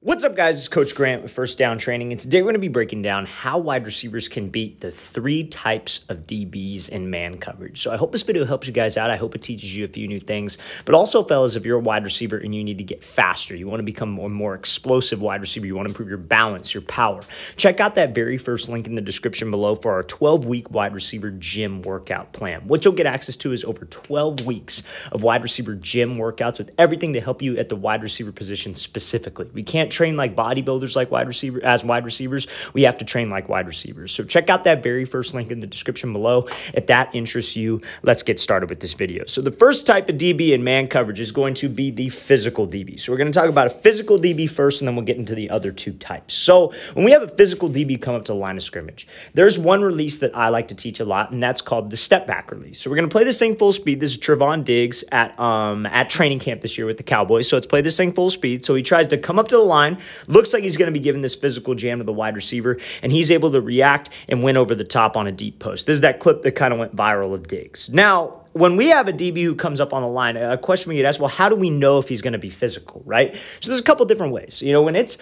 What's up, guys? It's Coach Grant with First Down Training, and today we're going to be breaking down how wide receivers can beat the three types of DBs in man coverage. So I hope this video helps you guys out. I hope it teaches you a few new things. But also, fellas, if you're a wide receiver and you need to get faster, you want to become a more explosive wide receiver, you want to improve your balance, your power, check out that very first link in the description below for our 12-week wide receiver gym workout plan. What you'll get access to is over 12 weeks of wide receiver gym workouts with everything to help you at the wide receiver position specifically. We can't can't train like bodybuilders like wide receiver as wide receivers. We have to train like wide receivers. So check out that very first link in the description below if that interests you. Let's get started with this video. So the first type of DB in man coverage is going to be the physical DB. So we're going to talk about a physical DB first, and then we'll get into the other two types. So when we have a physical DB come up to the line of scrimmage, there's one release that I like to teach a lot, and that's called the step back release. So we're going to play this thing full speed. This is Trevon Diggs at um at training camp this year with the Cowboys. So let's play this thing full speed. So he tries to come up to the line line. Looks like he's going to be giving this physical jam to the wide receiver, and he's able to react and win over the top on a deep post. This is that clip that kind of went viral of Diggs. Now, when we have a DB who comes up on the line, a question we get asked, well, how do we know if he's going to be physical, right? So there's a couple different ways. You know, when it's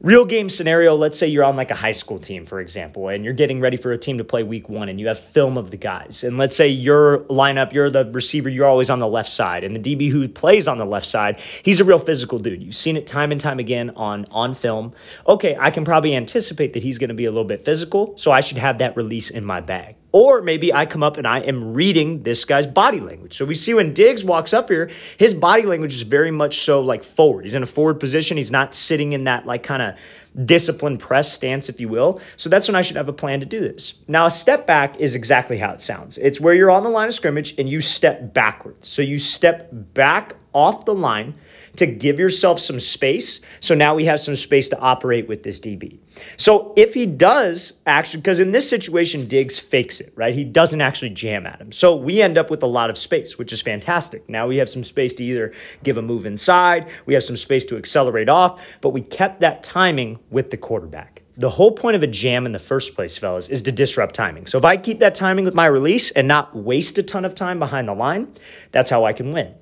Real game scenario, let's say you're on like a high school team, for example, and you're getting ready for a team to play week one and you have film of the guys. And let's say your lineup, you're the receiver, you're always on the left side. And the DB who plays on the left side, he's a real physical dude. You've seen it time and time again on, on film. Okay, I can probably anticipate that he's going to be a little bit physical, so I should have that release in my bag. Or maybe I come up and I am reading this guy's body language. So we see when Diggs walks up here, his body language is very much so like forward. He's in a forward position. He's not sitting in that like kind of disciplined press stance, if you will. So that's when I should have a plan to do this. Now, a step back is exactly how it sounds it's where you're on the line of scrimmage and you step backwards. So you step back off the line to give yourself some space. So now we have some space to operate with this DB. So if he does actually, because in this situation, Diggs fakes it, right? He doesn't actually jam at him. So we end up with a lot of space, which is fantastic. Now we have some space to either give a move inside, we have some space to accelerate off, but we kept that timing with the quarterback. The whole point of a jam in the first place, fellas, is to disrupt timing. So if I keep that timing with my release and not waste a ton of time behind the line, that's how I can win.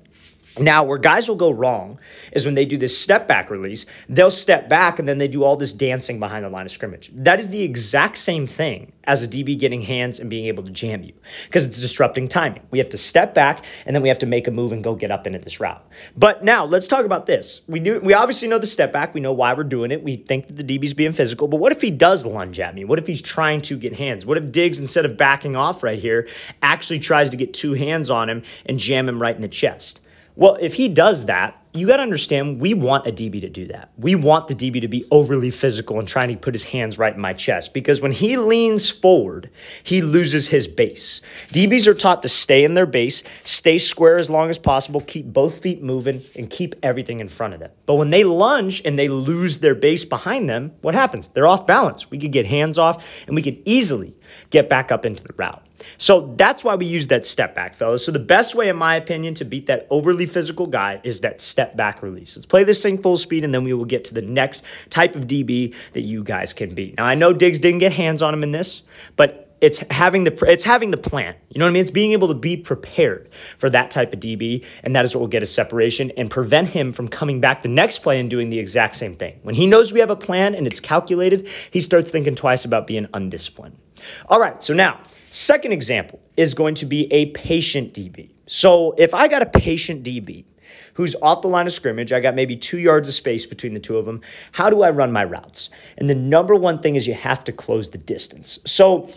Now, where guys will go wrong is when they do this step back release, they'll step back and then they do all this dancing behind the line of scrimmage. That is the exact same thing as a DB getting hands and being able to jam you because it's disrupting timing. We have to step back and then we have to make a move and go get up into this route. But now let's talk about this. We do we obviously know the step back, we know why we're doing it. We think that the DB's being physical, but what if he does lunge at me? What if he's trying to get hands? What if Diggs instead of backing off right here actually tries to get two hands on him and jam him right in the chest? Well, if he does that, you got to understand we want a DB to do that. We want the DB to be overly physical and trying to put his hands right in my chest because when he leans forward, he loses his base. DBs are taught to stay in their base, stay square as long as possible, keep both feet moving, and keep everything in front of them. But when they lunge and they lose their base behind them, what happens? They're off balance. We could get hands off and we could easily get back up into the route. So that's why we use that step back, fellas. So the best way, in my opinion, to beat that overly physical guy is that step back release. Let's play this thing full speed, and then we will get to the next type of DB that you guys can beat. Now, I know Diggs didn't get hands on him in this, but it's having the it's having the plan. You know what I mean? It's being able to be prepared for that type of DB, and that is what will get a separation and prevent him from coming back the next play and doing the exact same thing. When he knows we have a plan and it's calculated, he starts thinking twice about being undisciplined. All right, so now Second example is going to be a patient DB. So if I got a patient DB who's off the line of scrimmage, I got maybe two yards of space between the two of them, how do I run my routes? And the number one thing is you have to close the distance. So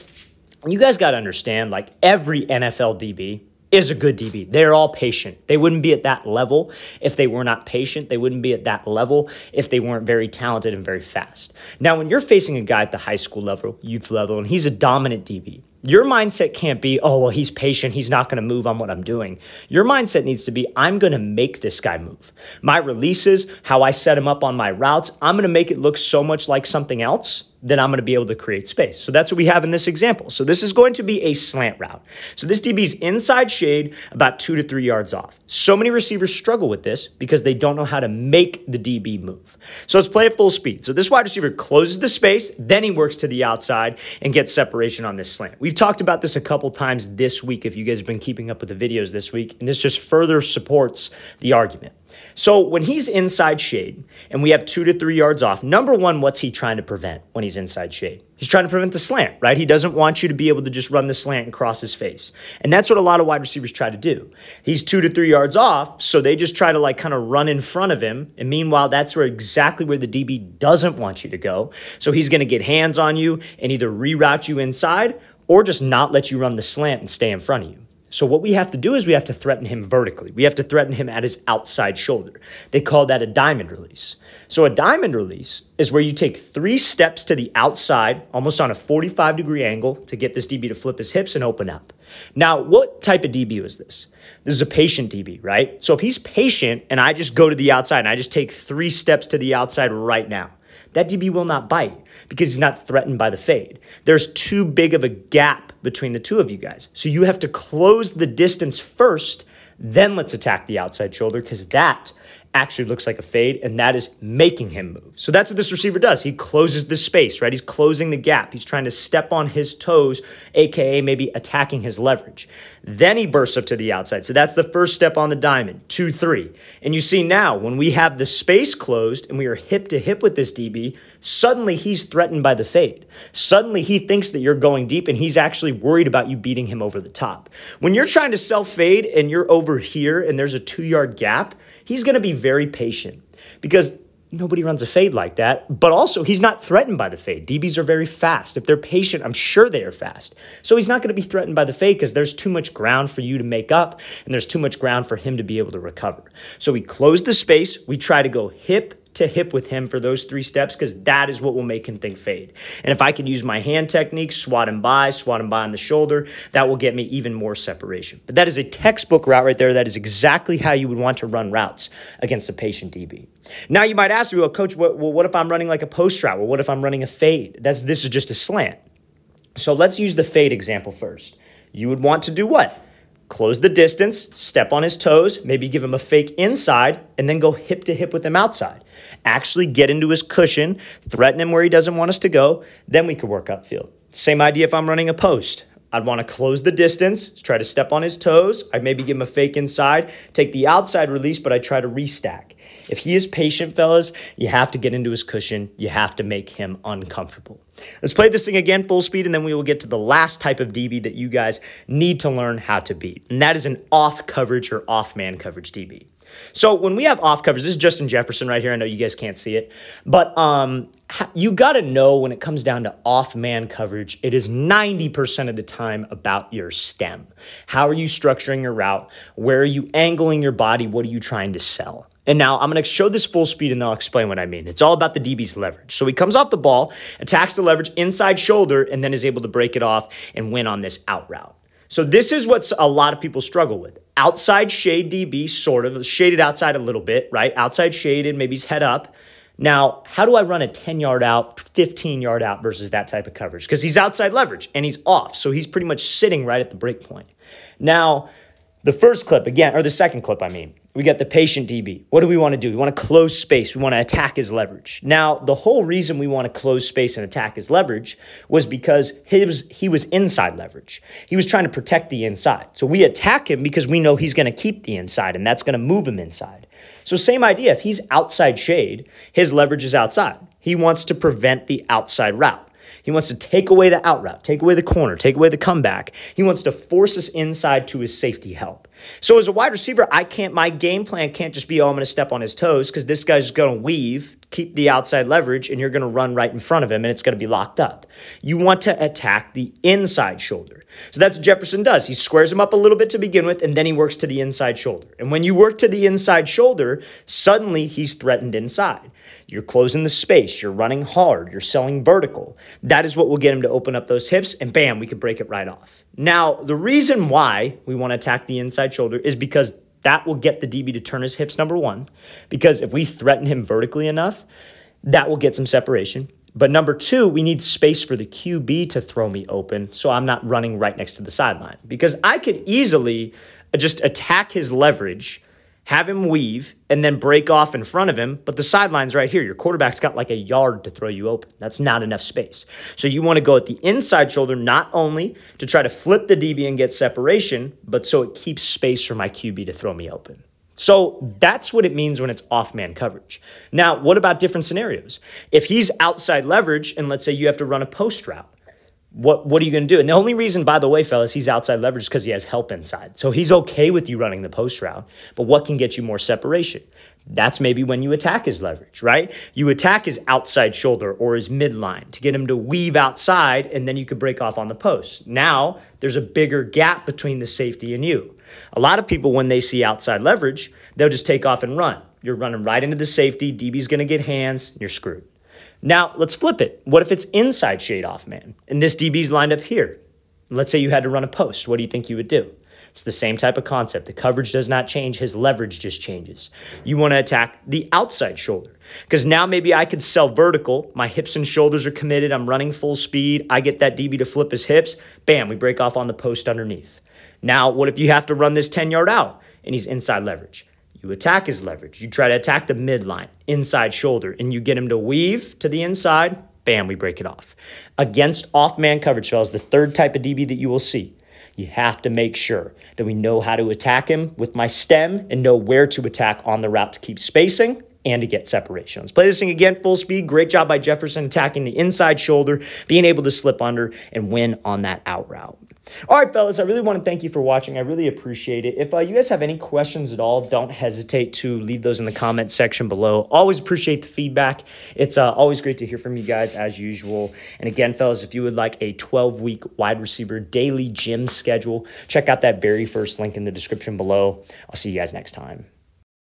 you guys got to understand like every NFL DB, is a good DB. They're all patient. They wouldn't be at that level if they were not patient. They wouldn't be at that level if they weren't very talented and very fast. Now, when you're facing a guy at the high school level, youth level, and he's a dominant DB, your mindset can't be, oh, well, he's patient. He's not going to move on what I'm doing. Your mindset needs to be, I'm going to make this guy move. My releases, how I set him up on my routes, I'm going to make it look so much like something else then I'm going to be able to create space. So that's what we have in this example. So this is going to be a slant route. So this DB is inside shade about two to three yards off. So many receivers struggle with this because they don't know how to make the DB move. So let's play at full speed. So this wide receiver closes the space, then he works to the outside and gets separation on this slant. We've talked about this a couple times this week if you guys have been keeping up with the videos this week, and this just further supports the argument. So when he's inside shade and we have two to three yards off, number one, what's he trying to prevent when he's inside shade? He's trying to prevent the slant, right? He doesn't want you to be able to just run the slant and cross his face. And that's what a lot of wide receivers try to do. He's two to three yards off, so they just try to like kind of run in front of him. And meanwhile, that's where exactly where the DB doesn't want you to go. So he's going to get hands on you and either reroute you inside or just not let you run the slant and stay in front of you. So what we have to do is we have to threaten him vertically. We have to threaten him at his outside shoulder. They call that a diamond release. So a diamond release is where you take three steps to the outside, almost on a 45 degree angle to get this DB to flip his hips and open up. Now, what type of DB is this? This is a patient DB, right? So if he's patient and I just go to the outside and I just take three steps to the outside right now, that DB will not bite because he's not threatened by the fade. There's too big of a gap between the two of you guys. So you have to close the distance first, then let's attack the outside shoulder because that actually looks like a fade, and that is making him move. So that's what this receiver does. He closes the space, right? He's closing the gap. He's trying to step on his toes, AKA maybe attacking his leverage. Then he bursts up to the outside. So that's the first step on the diamond, two, three. And you see now when we have the space closed and we are hip to hip with this DB, suddenly he's threatened by the fade. Suddenly he thinks that you're going deep and he's actually worried about you beating him over the top. When you're trying to self fade and you're over here and there's a two yard gap, he's going to be very patient because nobody runs a fade like that. But also, he's not threatened by the fade. DBs are very fast. If they're patient, I'm sure they are fast. So he's not going to be threatened by the fade because there's too much ground for you to make up and there's too much ground for him to be able to recover. So we close the space. We try to go hip to hip with him for those three steps because that is what will make him think fade. And if I can use my hand technique, swat him by, swat him by on the shoulder, that will get me even more separation. But that is a textbook route right there. That is exactly how you would want to run routes against a patient DB. Now you might ask me, well, coach, what, well, what if I'm running like a post route? Well, what if I'm running a fade? That's, this is just a slant. So let's use the fade example first. You would want to do what? close the distance, step on his toes, maybe give him a fake inside, and then go hip to hip with him outside. Actually get into his cushion, threaten him where he doesn't want us to go, then we could work upfield. Same idea if I'm running a post. I'd want to close the distance, try to step on his toes. I'd maybe give him a fake inside, take the outside release, but I try to restack. If he is patient, fellas, you have to get into his cushion. You have to make him uncomfortable. Let's play this thing again full speed, and then we will get to the last type of DB that you guys need to learn how to beat, and that is an off coverage or off man coverage DB. So when we have off coverage, this is Justin Jefferson right here. I know you guys can't see it, but um, you got to know when it comes down to off man coverage, it is 90% of the time about your stem. How are you structuring your route? Where are you angling your body? What are you trying to sell? And now I'm going to show this full speed and then I'll explain what I mean. It's all about the DB's leverage. So he comes off the ball, attacks the leverage inside shoulder, and then is able to break it off and win on this out route. So this is what a lot of people struggle with. Outside shade DB, sort of shaded outside a little bit, right? Outside shaded, maybe he's head up. Now, how do I run a 10 yard out, 15 yard out versus that type of coverage? Because he's outside leverage and he's off. So he's pretty much sitting right at the break point. Now, the first clip, again, or the second clip, I mean, we got the patient DB. What do we want to do? We want to close space. We want to attack his leverage. Now, the whole reason we want to close space and attack his leverage was because his, he was inside leverage. He was trying to protect the inside. So we attack him because we know he's going to keep the inside and that's going to move him inside. So same idea. If he's outside shade, his leverage is outside. He wants to prevent the outside route. He wants to take away the out route, take away the corner, take away the comeback. He wants to force us inside to his safety help. So as a wide receiver, I can't my game plan can't just be, oh, I'm gonna step on his toes because this guy's gonna weave, keep the outside leverage, and you're gonna run right in front of him and it's gonna be locked up. You want to attack the inside shoulder. So that's what Jefferson does. He squares him up a little bit to begin with, and then he works to the inside shoulder. And when you work to the inside shoulder, suddenly he's threatened inside. You're closing the space, you're running hard, you're selling vertical. That is what will get him to open up those hips, and bam, we could break it right off. Now, the reason why we want to attack the inside shoulder is because that will get the DB to turn his hips, number one, because if we threaten him vertically enough, that will get some separation. But number two, we need space for the QB to throw me open so I'm not running right next to the sideline because I could easily just attack his leverage have him weave and then break off in front of him, but the sideline's right here. Your quarterback's got like a yard to throw you open. That's not enough space. So you want to go at the inside shoulder, not only to try to flip the DB and get separation, but so it keeps space for my QB to throw me open. So that's what it means when it's off man coverage. Now, what about different scenarios? If he's outside leverage, and let's say you have to run a post route, what what are you going to do? And the only reason, by the way, fellas, he's outside leverage because he has help inside. So he's okay with you running the post route. But what can get you more separation? That's maybe when you attack his leverage, right? You attack his outside shoulder or his midline to get him to weave outside, and then you could break off on the post. Now there's a bigger gap between the safety and you. A lot of people, when they see outside leverage, they'll just take off and run. You're running right into the safety. DB's going to get hands. You're screwed. Now, let's flip it. What if it's inside shade off man and this DB's lined up here? Let's say you had to run a post. What do you think you would do? It's the same type of concept. The coverage does not change, his leverage just changes. You want to attack the outside shoulder because now maybe I could sell vertical. My hips and shoulders are committed. I'm running full speed. I get that DB to flip his hips. Bam, we break off on the post underneath. Now, what if you have to run this 10 yard out and he's inside leverage? You attack his leverage. You try to attack the midline, inside shoulder, and you get him to weave to the inside. Bam, we break it off. Against off man coverage spells, the third type of DB that you will see. You have to make sure that we know how to attack him with my stem and know where to attack on the route to keep spacing and to get separation. Let's play this thing again full speed. Great job by Jefferson attacking the inside shoulder, being able to slip under and win on that out route. All right, fellas, I really want to thank you for watching. I really appreciate it. If uh, you guys have any questions at all, don't hesitate to leave those in the comment section below. Always appreciate the feedback. It's uh, always great to hear from you guys as usual. And again, fellas, if you would like a 12 week wide receiver daily gym schedule, check out that very first link in the description below. I'll see you guys next time.